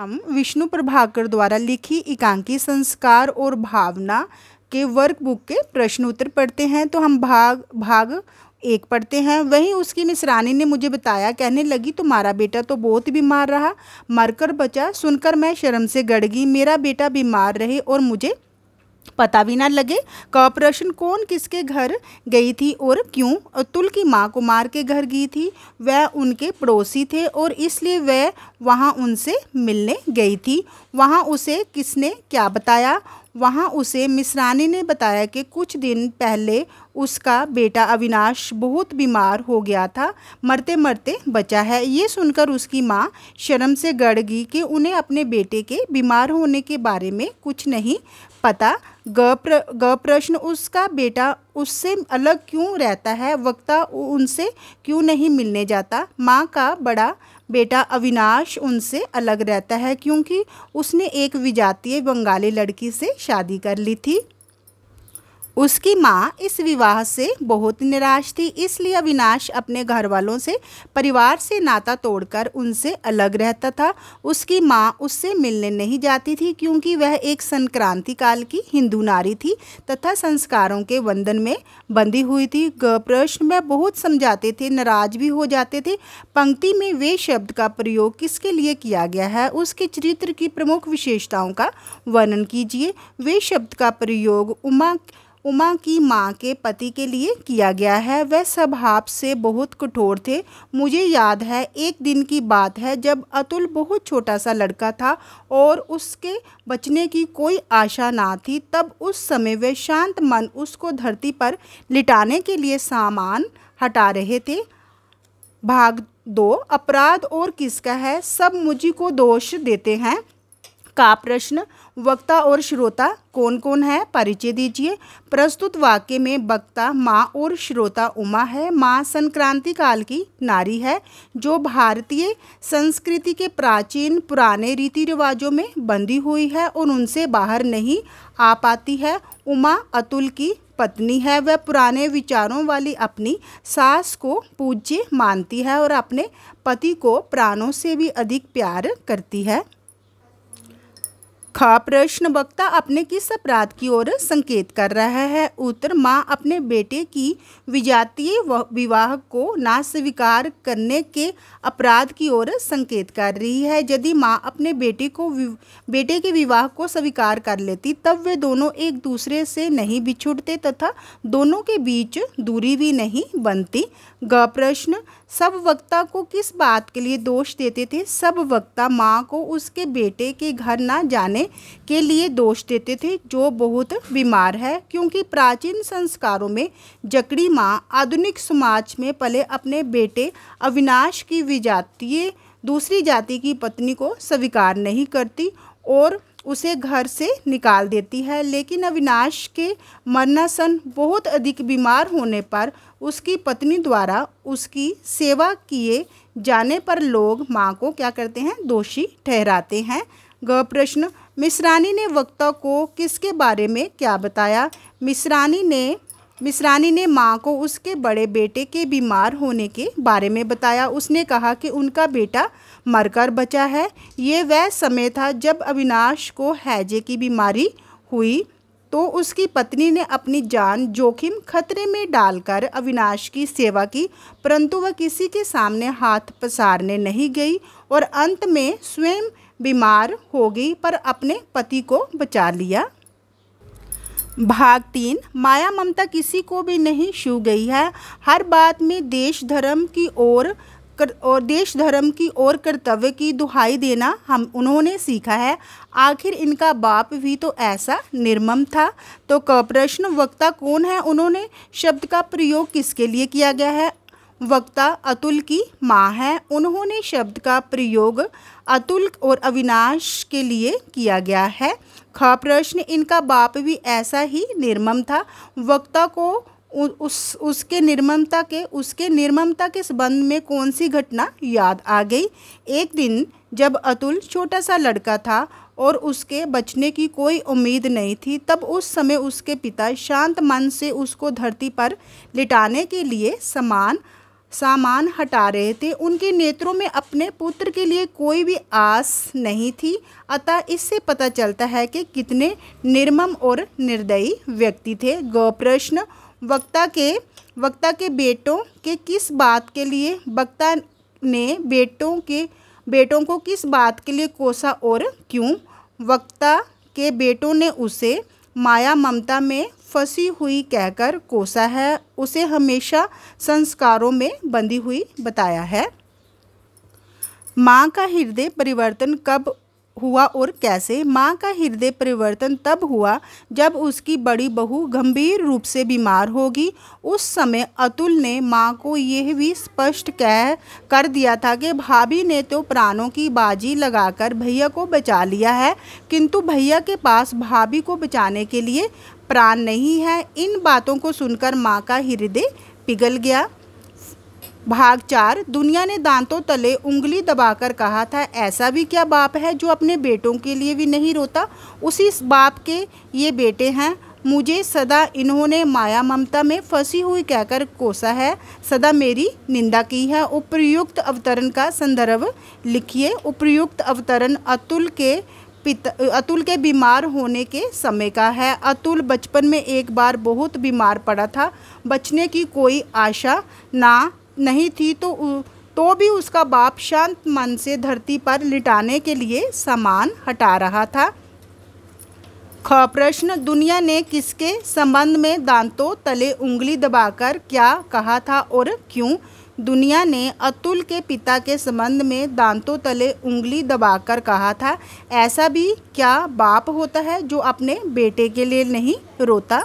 हम विष्णु प्रभाकर द्वारा लिखी एकांकी संस्कार और भावना के वर्कबुक के प्रश्न उत्तर पढ़ते हैं तो हम भाग भाग एक पढ़ते हैं वहीं उसकी मिसरानी ने मुझे बताया कहने लगी तुम्हारा तो बेटा तो बहुत बीमार रहा मरकर बचा सुनकर मैं शर्म से गड़ गई मेरा बेटा बीमार रहे और मुझे पता भी ना लगे कॉपरेशन कौन किसके घर गई थी और क्यों अतुल की माँ कुमार के घर गई थी वह उनके पड़ोसी थे और इसलिए वह वहाँ उनसे मिलने गई थी वहाँ उसे किसने क्या बताया वहाँ उसे मिसरानी ने बताया कि कुछ दिन पहले उसका बेटा अविनाश बहुत बीमार हो गया था मरते मरते बचा है ये सुनकर उसकी माँ शर्म से गड़ गई कि उन्हें अपने बेटे के बीमार होने के बारे में कुछ नहीं पता ग प्र ग प्रश्न उसका बेटा उससे अलग क्यों रहता है वक्ता उनसे क्यों नहीं मिलने जाता माँ का बड़ा बेटा अविनाश उनसे अलग रहता है क्योंकि उसने एक विजातीय बंगाली लड़की से शादी कर ली थी उसकी माँ इस विवाह से बहुत निराश थी इसलिए अविनाश अपने घर वालों से परिवार से नाता तोड़कर उनसे अलग रहता था उसकी माँ उससे मिलने नहीं जाती थी क्योंकि वह एक संक्रांति काल की हिंदू नारी थी तथा संस्कारों के वंदन में बंधी हुई थी प्रश्न में बहुत समझाते थे नाराज भी हो जाते थे पंक्ति में वे शब्द का प्रयोग किसके लिए किया गया है उसके चरित्र की प्रमुख विशेषताओं का वर्णन कीजिए वे शब्द का प्रयोग उमा उमा की माँ के पति के लिए किया गया है वह स्वभाव से बहुत कठोर थे मुझे याद है एक दिन की बात है जब अतुल बहुत छोटा सा लड़का था और उसके बचने की कोई आशा ना थी तब उस समय वे शांत मन उसको धरती पर लिटाने के लिए सामान हटा रहे थे भाग दो अपराध और किसका है सब मुझी को दोष देते हैं का प्रश्न वक्ता और श्रोता कौन कौन है परिचय दीजिए प्रस्तुत वाक्य में वक्ता माँ और श्रोता उमा है माँ संक्रांति काल की नारी है जो भारतीय संस्कृति के प्राचीन पुराने रीति रिवाजों में बंधी हुई है और उनसे बाहर नहीं आ पाती है उमा अतुल की पत्नी है वह पुराने विचारों वाली अपनी सास को पूज्य मानती है और अपने पति को प्राणों से भी अधिक प्यार करती है ख प्रश्न वक्ता अपने किस अपराध की ओर संकेत कर रहा है उत्तर माँ अपने बेटे की विजातीय विवाह को ना स्वीकार करने के अपराध की ओर संकेत कर रही है यदि माँ अपने बेटे को बेटे के विवाह को स्वीकार कर लेती तब वे दोनों एक दूसरे से नहीं बिछुड़ते तथा दोनों के बीच दूरी भी नहीं बनती ग प्रश्न सब वक्ता को किस बात के लिए दोष देते थे सब वक्ता माँ को उसके बेटे के घर ना जाने करने के लिए दोष देते थे जो बहुत बीमार है क्योंकि प्राचीन संस्कारों में जकड़ी माँ आधुनिक समाज में पले अपने बेटे अविनाश की विजातीय दूसरी जाति की पत्नी को स्वीकार नहीं करती और उसे घर से निकाल देती है लेकिन अविनाश के मरनासन बहुत अधिक बीमार होने पर उसकी पत्नी द्वारा उसकी सेवा किए जाने पर लोग माँ को क्या करते हैं दोषी ठहराते हैं ग प्रश्न मिसरानी ने वक्ता को किसके बारे में क्या बताया मिसरानी ने मिसरानी ने माँ को उसके बड़े बेटे के बीमार होने के बारे में बताया उसने कहा कि उनका बेटा मरकर बचा है ये वह समय था जब अविनाश को हैजे की बीमारी हुई तो उसकी पत्नी ने अपनी जान जोखिम खतरे में डालकर अविनाश की सेवा की परंतु वह किसी के सामने हाथ पसारने नहीं गई और अंत में स्वयं बीमार हो गई पर अपने पति को बचा लिया भाग तीन माया ममता किसी को भी नहीं छू गई है हर बात में देश धर्म की ओर कर, और देश धर्म की और कर्तव्य की दुहाई देना हम उन्होंने सीखा है आखिर इनका बाप भी तो ऐसा निर्मम था तो प्रश्न वक्ता कौन है उन्होंने शब्द का प्रयोग किसके लिए किया गया है वक्ता अतुल की माँ हैं उन्होंने शब्द का प्रयोग अतुल और अविनाश के लिए किया गया है ख प्रश्न इनका बाप भी ऐसा ही निर्मम था वक्ता को उस उसके निर्ममता के उसके निर्ममता के संबंध में कौन सी घटना याद आ गई एक दिन जब अतुल छोटा सा लड़का था और उसके बचने की कोई उम्मीद नहीं थी तब उस समय उसके पिता शांत मन से उसको धरती पर लिटाने के लिए समान सामान हटा रहे थे उनके नेत्रों में अपने पुत्र के लिए कोई भी आस नहीं थी अतः इससे पता चलता है कि कितने निर्मम और निर्दयी व्यक्ति थे ग प्रश्न वक्ता के वक्ता के बेटों के किस बात के लिए वक्ता ने बेटों के बेटों को किस बात के लिए कोसा और क्यों वक्ता के बेटों ने उसे माया ममता में फंसी हुई कहकर कोसा है उसे हमेशा संस्कारों में बंधी हुई बताया है माँ का हृदय परिवर्तन कब हुआ और कैसे माँ का हृदय परिवर्तन तब हुआ जब उसकी बड़ी बहू गंभीर रूप से बीमार होगी उस समय अतुल ने माँ को यह भी स्पष्ट कह कर दिया था कि भाभी ने तो प्राणों की बाजी लगाकर भैया को बचा लिया है किंतु भैया के पास भाभी को बचाने के लिए प्राण नहीं है इन बातों को सुनकर माँ का हृदय पिघल गया भाग चार दुनिया ने दांतों तले उंगली दबाकर कहा था ऐसा भी क्या बाप है जो अपने बेटों के लिए भी नहीं रोता उसी बाप के ये बेटे हैं मुझे सदा इन्होंने माया ममता में फंसी हुई कहकर कोसा है सदा मेरी निंदा की है उपयुक्त अवतरण का संदर्भ लिखिए उपयुक्त अवतरण अतुल के पिता अतुल के बीमार होने के समय का है अतुल बचपन में एक बार बहुत बीमार पड़ा था बचने की कोई आशा ना नहीं थी तो तो भी उसका बाप शांत मन से धरती पर लिटाने के लिए सामान हटा रहा था ख प्रश्न दुनिया ने किसके संबंध में दांतों तले उंगली दबाकर क्या कहा था और क्यों दुनिया ने अतुल के पिता के संबंध में दांतों तले उंगली दबाकर कहा था ऐसा भी क्या बाप होता है जो अपने बेटे के लिए नहीं रोता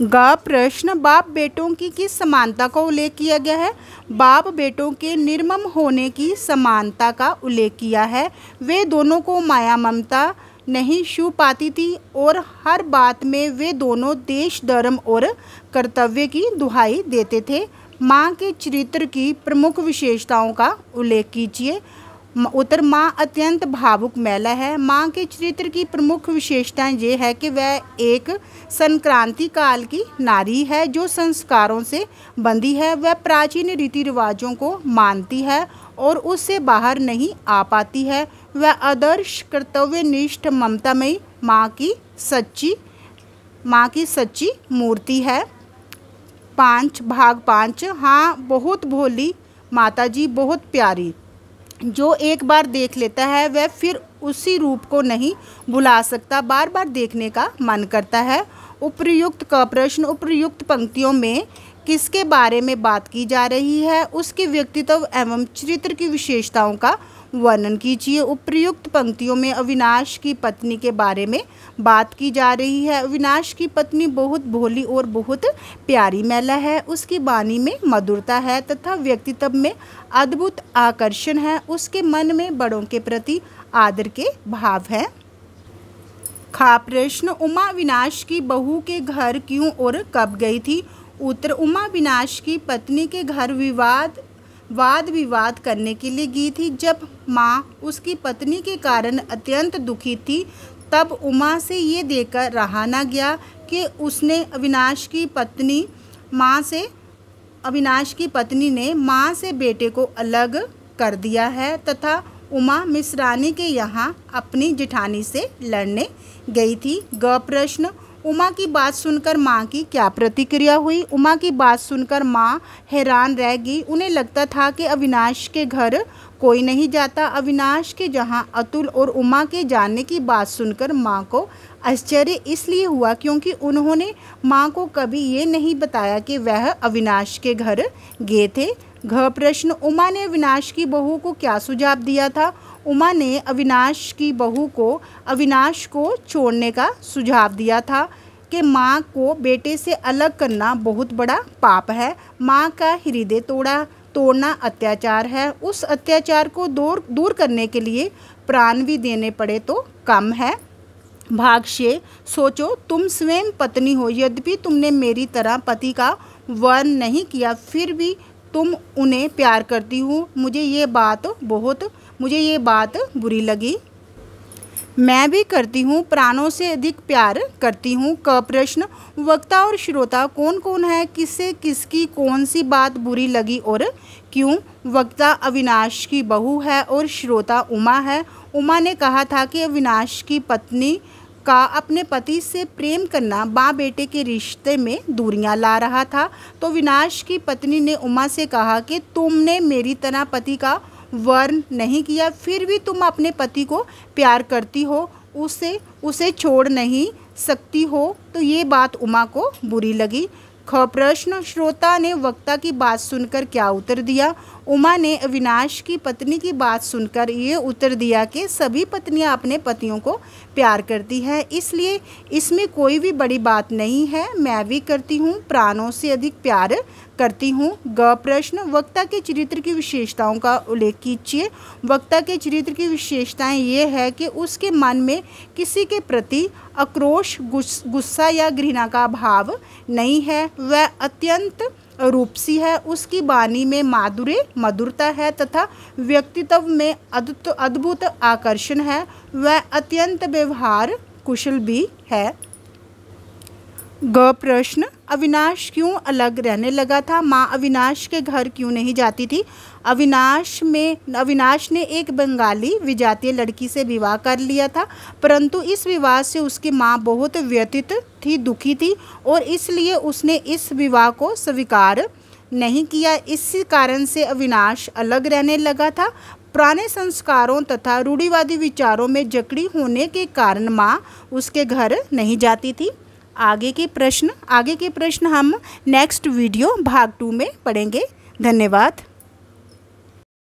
ग प्रश्न बाप बेटों की किस समानता का उल्लेख किया गया है बाप बेटों के निर्मम होने की समानता का उल्लेख किया है वे दोनों को माया ममता नहीं छू पाती थी और हर बात में वे दोनों देश धर्म और कर्तव्य की दुहाई देते थे माँ के चरित्र की प्रमुख विशेषताओं का उल्लेख कीजिए उत्तर माँ अत्यंत भावुक महिला है माँ के चरित्र की प्रमुख विशेषताएं ये है कि वह एक संक्रांति काल की नारी है जो संस्कारों से बंधी है वह प्राचीन रीति रिवाजों को मानती है और उससे बाहर नहीं आ पाती है वह आदर्श कर्तव्यनिष्ठ ममतामयी माँ की सच्ची माँ की सच्ची मूर्ति है पाँच भाग पाँच हाँ बहुत भोली माता जी बहुत प्यारी जो एक बार देख लेता है वह फिर उसी रूप को नहीं भुला सकता बार बार देखने का मन करता है उपयुक्त का प्रश्न उपयुक्त पंक्तियों में किसके बारे में बात की जा रही है उसके व्यक्तित्व एवं चरित्र की विशेषताओं का वर्णन कीजिए उपयुक्त पंक्तियों में अविनाश की पत्नी के बारे में बात की जा रही है अविनाश की पत्नी बहुत भोली और बहुत प्यारी महिला है उसकी वाणी में मधुरता है तथा व्यक्तित्व में अद्भुत आकर्षण है उसके मन में बड़ों के प्रति आदर के भाव हैं खा प्रश्न उमा विनाश की बहू के घर क्यों और कब गई थी उत्तर उमा विनाश की पत्नी के घर विवाद वाद विवाद करने के लिए गई थी जब माँ उसकी पत्नी के कारण अत्यंत दुखी थी तब उमा से ये देखकर रहा ना गया कि उसने अविनाश की पत्नी माँ से अविनाश की पत्नी ने माँ से बेटे को अलग कर दिया है तथा उमा मिश्रानी के यहाँ अपनी जिठानी से लड़ने गई थी ग प्रश्न उमा की बात सुनकर माँ की क्या प्रतिक्रिया हुई उमा की बात सुनकर माँ हैरान रह गई उन्हें लगता था कि अविनाश के घर कोई नहीं जाता अविनाश के जहाँ अतुल और उमा के जाने की बात सुनकर माँ को आश्चर्य इसलिए हुआ क्योंकि उन्होंने माँ को कभी ये नहीं बताया कि वह अविनाश के घर गए थे घ प्रश्न उमा ने अविनाश की बहू को क्या सुझाव दिया था उमा ने अविनाश की बहू को अविनाश को छोड़ने का सुझाव दिया था कि माँ को बेटे से अलग करना बहुत बड़ा पाप है माँ का हृदय तोड़ा तोड़ना अत्याचार है उस अत्याचार को दूर दूर करने के लिए प्राण भी देने पड़े तो कम है भाग्य सोचो तुम स्वयं पत्नी हो यद्यपि तुमने मेरी तरह पति का वर्ण नहीं किया फिर भी तुम उन्हें प्यार करती हो मुझे ये बात बहुत मुझे ये बात बुरी लगी मैं भी करती हूँ प्राणों से अधिक प्यार करती हूँ क प्रश्न वक्ता और श्रोता कौन कौन है किसे किसकी कौन सी बात बुरी लगी और क्यों वक्ता अविनाश की बहू है और श्रोता उमा है उमा ने कहा था कि अविनाश की पत्नी का अपने पति से प्रेम करना बाँ बेटे के रिश्ते में दूरियां ला रहा था तो विनाश की पत्नी ने उमा से कहा कि तुमने मेरी तरह पति का वर्ण नहीं किया फिर भी तुम अपने पति को प्यार करती हो उसे उसे छोड़ नहीं सकती हो तो ये बात उमा को बुरी लगी ख प्रश्न श्रोता ने वक्ता की बात सुनकर क्या उत्तर दिया उमा ने अविनाश की पत्नी की बात सुनकर ये उत्तर दिया कि सभी पत्नियां अपने पतियों को प्यार करती है इसलिए इसमें कोई भी बड़ी बात नहीं है मैं भी करती हूँ प्राणों से अधिक प्यार करती हूँ ग प्रश्न वक्ता के चरित्र की विशेषताओं का उल्लेख कीजिए वक्ता के चरित्र की विशेषताएं ये है कि उसके मन में किसी के प्रति आक्रोश गुस्सा या घृणा का भाव नहीं है वह अत्यंत रूपसी है उसकी वाणी में माधुर्य मधुरता है तथा व्यक्तित्व में अद्भुत आकर्षण है वह अत्यंत व्यवहार कुशल भी है ग प्रश्न अविनाश क्यों अलग रहने लगा था माँ अविनाश के घर क्यों नहीं जाती थी अविनाश में अविनाश ने एक बंगाली विजातीय लड़की से विवाह कर लिया था परंतु इस विवाह से उसकी माँ बहुत व्यथित थी दुखी थी और इसलिए उसने इस विवाह को स्वीकार नहीं किया इस कारण से अविनाश अलग रहने लगा था पुराने संस्कारों तथा रूढ़िवादी विचारों में जकड़ी होने के कारण माँ उसके घर नहीं जाती थी आगे के प्रश्न आगे के प्रश्न हम नेक्स्ट वीडियो भाग टू में पढ़ेंगे धन्यवाद